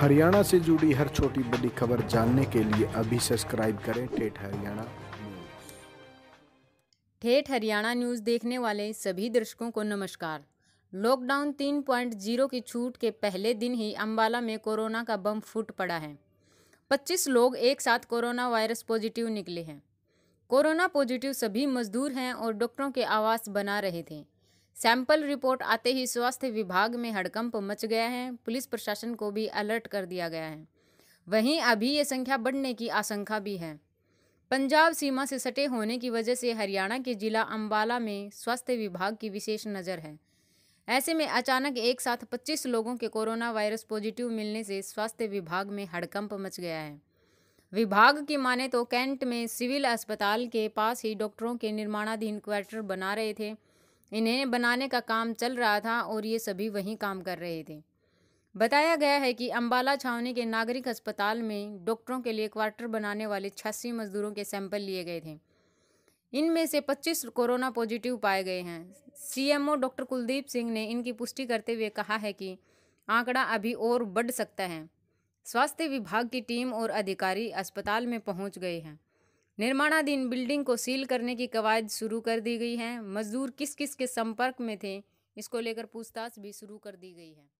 हरियाणा से जुड़ी हर छोटी बड़ी खबर जानने के लिए अभी सब्सक्राइब करें ठेठ हरियाणा ठेठ हरियाणा न्यूज़ देखने वाले सभी दर्शकों को नमस्कार लॉकडाउन 3.0 की छूट के पहले दिन ही अंबाला में कोरोना का बम फूट पड़ा है 25 लोग एक साथ कोरोना वायरस पॉजिटिव निकले हैं कोरोना पॉजिटिव सभी मजदूर हैं और डॉक्टरों के आवास बना रहे थे सैंपल रिपोर्ट आते ही स्वास्थ्य विभाग में हड़कंप मच गया है पुलिस प्रशासन को भी अलर्ट कर दिया गया है वहीं अभी ये संख्या बढ़ने की आशंका भी है पंजाब सीमा से सटे होने की वजह से हरियाणा के जिला अम्बाला में स्वास्थ्य विभाग की विशेष नज़र है ऐसे में अचानक एक साथ 25 लोगों के कोरोना वायरस पॉजिटिव मिलने से स्वास्थ्य विभाग में हड़कंप मच गया है विभाग की माने तो कैंट में सिविल अस्पताल के पास ही डॉक्टरों के निर्माणाधीन क्वार्टर बना रहे थे इन्हें बनाने का काम चल रहा था और ये सभी वहीं काम कर रहे थे बताया गया है कि अम्बाला छावनी के नागरिक अस्पताल में डॉक्टरों के लिए क्वार्टर बनाने वाले छियासी मजदूरों के सैंपल लिए गए थे इनमें से 25 कोरोना पॉजिटिव पाए गए हैं सीएमओ डॉक्टर कुलदीप सिंह ने इनकी पुष्टि करते हुए कहा है कि आंकड़ा अभी और बढ़ सकता है स्वास्थ्य विभाग की टीम और अधिकारी अस्पताल में पहुंच गए हैं निर्माणाधीन बिल्डिंग को सील करने की कवायद शुरू कर दी गई है मजदूर किस किस के संपर्क में थे इसको लेकर पूछताछ भी शुरू कर दी गई है